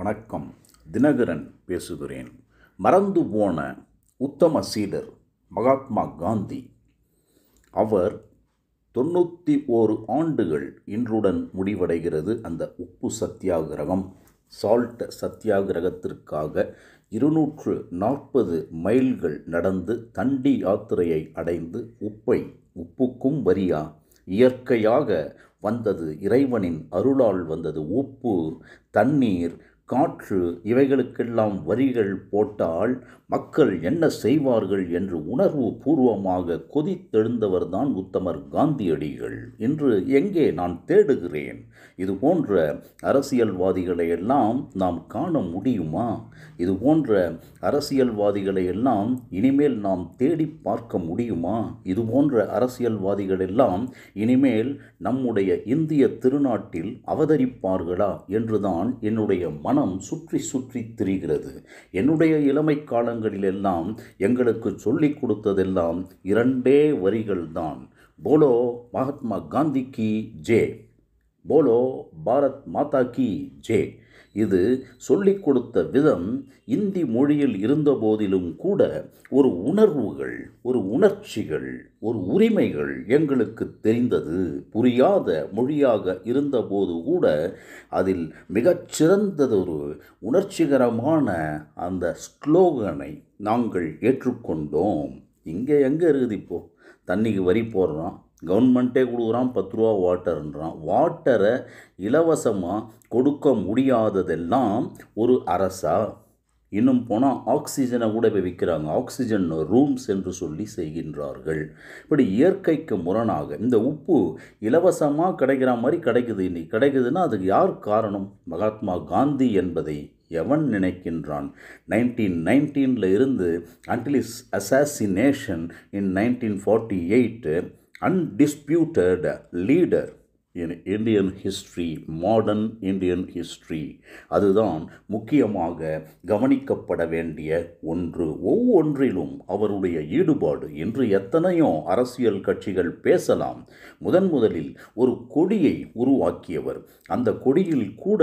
வணக்கம் தினகரன் பேசுகிறேன் மறந்து போன உத்தம சீடர் மகாத்மா காந்தி அவர் தொண்ணூற்றி ஓரு ஆண்டுகள் இன்றுடன் முடிவடைகிறது அந்த உப்பு சத்தியாகிரகம் சால்ட் சத்தியாகிரகத்திற்காக இருநூற்று நாற்பது மைல்கள் நடந்து தண்டி யாத்திரையை அடைந்து உப்பை உப்புக்கும் வரியா இயற்கையாக வந்தது இறைவனின் அருளால் வந்தது உப்பு தண்ணீர் காற்று இவைகளுக்கெல்லாம் வரிகள் போட்டால் மக்கள் என்ன செய்வார்கள் என்று உணர்வு பூர்வமாக கொதித்தெழுந்தவர்தான் உத்தமர் காந்தியடிகள் இன்று எங்கே நான் தேடுகிறேன் இது போன்ற அரசியல்வாதிகளையெல்லாம் நாம் காண முடியுமா இது போன்ற அரசியல்வாதிகளையெல்லாம் இனிமேல் நாம் தேடி பார்க்க முடியுமா இது போன்ற அரசியல்வாதிகளெல்லாம் இனிமேல் நம்முடைய இந்திய திருநாட்டில் அவதரிப்பார்களா என்றுதான் என்னுடைய மன மனம் சுற்றி சுற்றி திரிகிறது என்னுடைய இளமை காலங்களிலெல்லாம் எங்களுக்கு சொல்லிக் கொடுத்ததெல்லாம் இரண்டே வரிகள் தான் போலோ மகாத்மா காந்தி கி ஜே போலோ பாரத் மாதா கி ஜே இது சொல்லிக் கொடுத்த விதம் இந்தி மொழியில் இருந்தபோதிலும் கூட ஒரு உணர்வுகள் ஒரு உணர்ச்சிகள் ஒரு உரிமைகள் எங்களுக்கு தெரிந்தது புரியாத மொழியாக இருந்தபோது கூட அதில் மிகச்சிறந்ததொரு உணர்ச்சிகரமான அந்த ஸ்லோகனை நாங்கள் ஏற்றுக்கொண்டோம் இங்கே எங்கே இருக்குது இப்போது தண்ணிக்கு வரி போடுறோம் கவர்மெண்ட்டே கொடுக்குறான் பத்து ரூபா வாட்டர்ன்றான் வாட்டரை இலவசமாக கொடுக்க முடியாததெல்லாம் ஒரு அரசா இன்னும் போனால் ஆக்சிஜனை கூட இப்போ விற்கிறாங்க ஆக்சிஜன் ரூம்ஸ் என்று சொல்லி செய்கின்றார்கள் இப்படி இயற்கைக்கு முரணாக இந்த உப்பு இலவசமாக கிடைக்கிற மாதிரி கிடைக்குது இன்னைக்கு கிடைக்குதுன்னா அதுக்கு யார் காரணம் மகாத்மா காந்தி என்பதை எவன் நினைக்கின்றான் நைன்டீன் நைன்டீனில் இருந்து until his assassination in nineteen forty eight undisputed leader in Indian history modern Indian history அதுதான் முக்கியமாக கவனிக்கப்பட வேண்டிய ஒன்று ஒவ்வொன்றிலும் அவருடைய ஈடுபாடு இன்று எத்தனையோ அரசியல் கட்சிகள் பேசலாம் முதன் முதலில் ஒரு கொடியை உருவாக்கியவர் அந்த கொடியில் கூட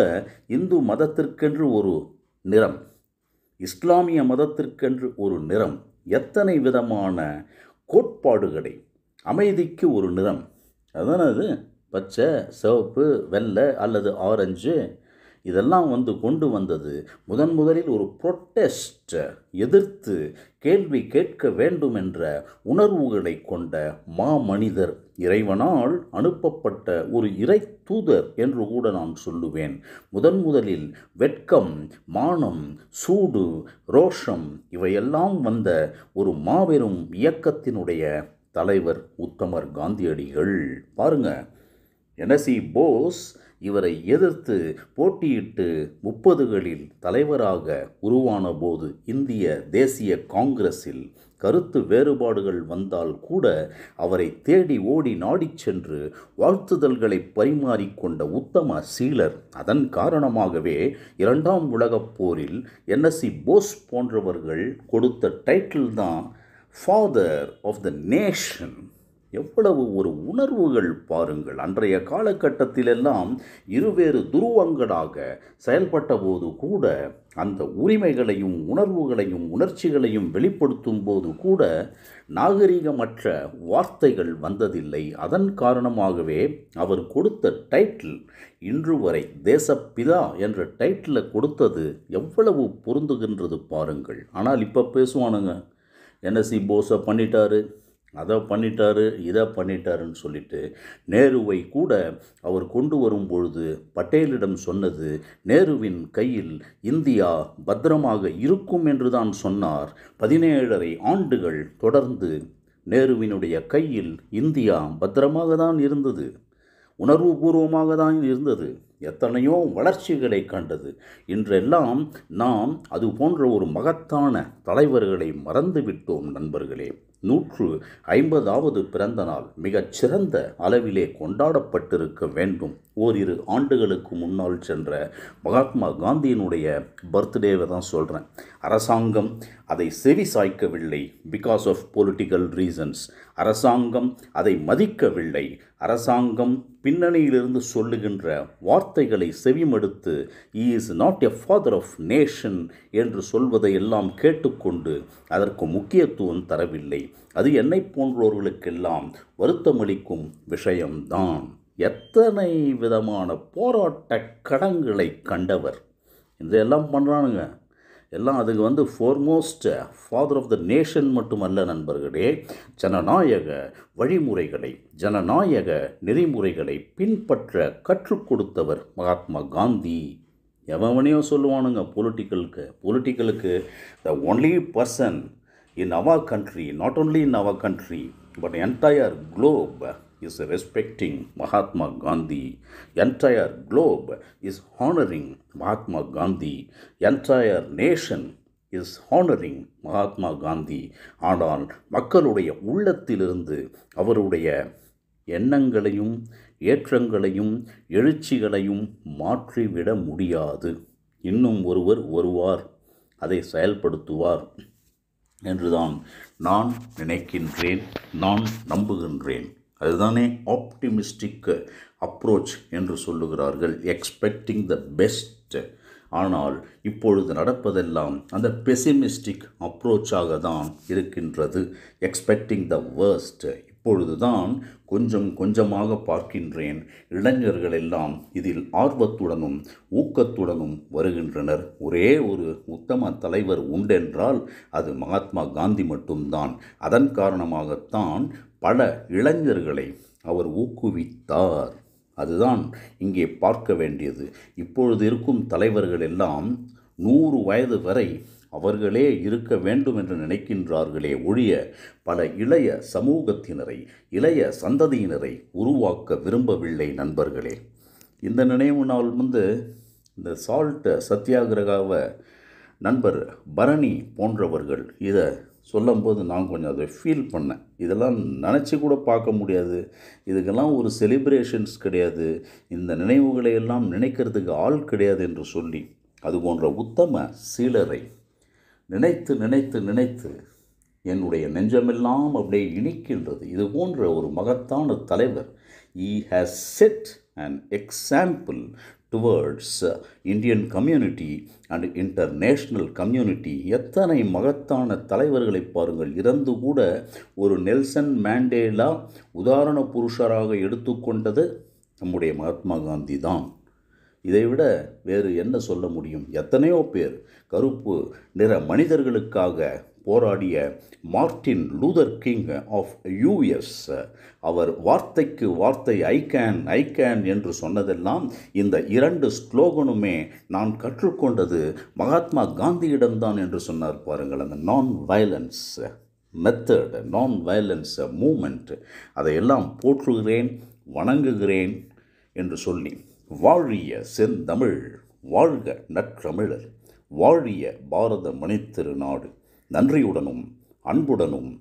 இந்து மதத்திற்கென்று ஒரு நிறம் இஸ்லாமிய மதத்திற்கென்று ஒரு நிறம் எத்தனை விதமான கோட்பாடுகளை அமைதிக்கு ஒரு நிறம் அதுதானே அது பச்சை சிவப்பு வெள்ளை அல்லது ஆரஞ்சு இதெல்லாம் வந்து கொண்டு வந்தது முதன் முதலில் ஒரு புரொட்டெஸ்ட் எதிர்த்து கேள்வி கேட்க வேண்டும் என்ற உணர்வுகளை கொண்ட மா மனிதர் இறைவனால் அனுப்பப்பட்ட ஒரு இறை தூதர் என்று கூட நான் சொல்லுவேன் முதன் முதலில் வெட்கம் மானம் சூடு ரோஷம் இவையெல்லாம் வந்த ஒரு மாபெரும் இயக்கத்தினுடைய தலைவர் உத்தமர் காந்தியடிகள் பாருங்க என்எஸ்சி போஸ் இவரை எதிர்த்து போட்டியிட்டு முப்பதுகளில் தலைவராக உருவான போது இந்திய தேசிய காங்கிரஸில் கருத்து வேறுபாடுகள் வந்தால் கூட அவரை தேடி ஓடி நாடிச் சென்று வாழ்த்துதல்களை பரிமாறிக்கொண்ட உத்தம சீலர் அதன் காரணமாகவே இரண்டாம் உலகப் போரில் என்எஸ்சி போஸ் போன்றவர்கள் கொடுத்த டைட்டில் தான் ஃபாதர் ஆஃப் த நேஷன் எவ்வளவு ஒரு உணர்வுகள் பாருங்கள் அன்றைய காலகட்டத்திலெல்லாம் இருவேறு துருவங்களாக செயல்பட்ட போது கூட அந்த உரிமைகளையும் உணர்வுகளையும் உணர்ச்சிகளையும் வெளிப்படுத்தும் போது கூட நாகரிகமற்ற வார்த்தைகள் வந்ததில்லை அதன் காரணமாகவே அவர் கொடுத்த டைட்டில் இன்று வரை தேசப்பிதா என்ற டைட்டிலை கொடுத்தது எவ்வளவு பொருந்துகின்றது பாருங்கள் ஆனால் இப்போ பேசுவானுங்க என்எஸ்சி போஸை பண்ணிட்டாரு அதை பண்ணிட்டாரு இதை பண்ணிட்டாருன்னு சொல்லிட்டு நேருவை கூட அவர் கொண்டு வரும் பொழுது பட்டேலிடம் சொன்னது நேருவின் கையில் இந்தியா பத்திரமாக இருக்கும் என்று தான் சொன்னார் பதினேழரை ஆண்டுகள் தொடர்ந்து நேருவினுடைய கையில் இந்தியா பத்திரமாக தான் இருந்தது உணர்வுபூர்வமாக தான் இருந்தது எத்தனையோ வளர்ச்சிகளை கண்டது இன்றெல்லாம் நாம் அது போன்ற ஒரு மகத்தான தலைவர்களை மறந்துவிட்டோம் நண்பர்களே நூற்று ஐம்பதாவது பிறந்த நாள் மிகச் சிறந்த அளவிலே கொண்டாடப்பட்டிருக்க வேண்டும் ஓரிரு ஆண்டுகளுக்கு முன்னால் சென்ற மகாத்மா காந்தியினுடைய பர்த்டேவை தான் சொல்கிறேன் அரசாங்கம் அதை செவி சாய்க்கவில்லை பிகாஸ் ஆஃப் பொலிட்டிக்கல் ரீசன்ஸ் அரசாங்கம் அதை மதிக்கவில்லை அரசாங்கம் பின்னணியிலிருந்து சொல்லுகின்ற வார்த்தைகளை செவிமடுத்து he is not a father of nation என்று சொல்வதை எல்லாம் கேட்டுக்கொண்டு அதற்கு முக்கியத்துவம் தரவில்லை அது என்னை போன்றோர்களுக்கெல்லாம் வருத்தமளிக்கும் விஷயம்தான் எத்தனை விதமான போராட்ட கடன்களை கண்டவர் இதெல்லாம் பண்ணுறானுங்க எல்லாம் அதுக்கு வந்து foremost father of the nation மட்டுமல்ல நண்பர்களே ஜனநாயக வழிமுறைகளை ஜனநாயக நெறிமுறைகளை பின்பற்ற கற்றுக் கொடுத்தவர் மகாத்மா காந்தி எவனையும் சொல்லுவானுங்க பொலிட்டிக்கலுக்கு பொலிட்டிக்கலுக்கு the only person in our country, not only in our country, but entire globe is respecting Mahatma Gandhi. Entire globe is honoring Mahatma Gandhi. Entire nation is honouring Mahatma Gandhi ஆனால் மக்களுடைய உள்ளத்திலிருந்து அவருடைய எண்ணங்களையும் ஏற்றங்களையும் எழுச்சிகளையும் மாற்றிவிட முடியாது இன்னும் ஒருவர் வருவார் அதை செயல்படுத்துவார் என்றுதான் நான் நினைக்கின்றேன் நான் நம்புகின்றேன் அதுதானே ஆப்டிமிஸ்டிக் அப்ரோச் என்று சொல்லுகிறார்கள் எக்ஸ்பெக்டிங் த பெஸ்ட் ஆனால் இப்பொழுது நடப்பதெல்லாம் அந்த பெசிமிஸ்டிக் அப்ரோச்சாக தான் இருக்கின்றது எக்ஸ்பெக்டிங் த வேர்ஸ்ட் அப்பொழுதுதான் கொஞ்சம் கொஞ்சமாக பார்க்கின்றேன் இளைஞர்கள் எல்லாம் இதில் ஆர்வத்துடனும் ஊக்கத்துடனும் வருகின்றனர் ஒரே ஒரு உத்தம தலைவர் உண்டென்றால் அது மகாத்மா காந்தி மட்டும்தான் அதன் காரணமாகத்தான் பல இளைஞர்களை அவர் ஊக்குவித்தார் அதுதான் இங்கே பார்க்க வேண்டியது இப்பொழுது இருக்கும் தலைவர்கள் எல்லாம் நூறு வயது வரை அவர்களே இருக்க வேண்டும் என்று நினைக்கின்றார்களே ஒழிய பல இளைய சமூகத்தினரை இளைய சந்ததியினரை உருவாக்க விரும்பவில்லை நண்பர்களே இந்த நினைவு நாள் வந்து இந்த சால்ட் சத்தியாகிரகாவை நண்பர் பரணி போன்றவர்கள் இதை சொல்லும்போது நான் கொஞ்சம் அதை ஃபீல் பண்ணேன் இதெல்லாம் நினச்சி கூட பார்க்க முடியாது இதுக்கெல்லாம் ஒரு செலிப்ரேஷன்ஸ் கிடையாது இந்த நினைவுகளை எல்லாம் நினைக்கிறதுக்கு ஆள் கிடையாது என்று சொல்லி அது போன்ற உத்தம சீலரை நினைத்து நினைத்து நினைத்து என்னுடைய நெஞ்சமெல்லாம் அப்படியே இனிக்கின்றது இது போன்ற ஒரு மகத்தான தலைவர் he has set and example towards Indian community and international community எத்தனை மகத்தான தலைவர்களை பாருங்கள் இறந்து கூட ஒரு நெல்சன் மேண்டேலா உதாரண புருஷராக எடுத்துக்கொண்டது நம்முடைய மகாத்மா காந்தி தான் இதைவிட வேறு என்ன சொல்ல முடியும் எத்தனையோ பேர் கருப்பு நிற மனிதர்களுக்காக போராடிய Martin Luther King of US அவர் வார்த்தைக்கு வார்த்தை ஐ கேன் ஐ கேன் என்று சொன்னதெல்லாம் இந்த இரண்டு ஸ்லோகனுமே நான் கற்றுக்கொண்டது மகாத்மா காந்தியிடம்தான் என்று சொன்னார் பாருங்கள் அந்த non violence method non violence movement அதையெல்லாம் போற்றுகிறேன் வணங்குகிறேன் என்று சொல்லி வாழிய செந்தமிழ் வாழ்க நற்றமிழர் வாழிய பாரத மணித்திருநாடு நன்றியுடனும் அன்புடனும்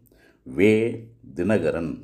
வே தினகரன்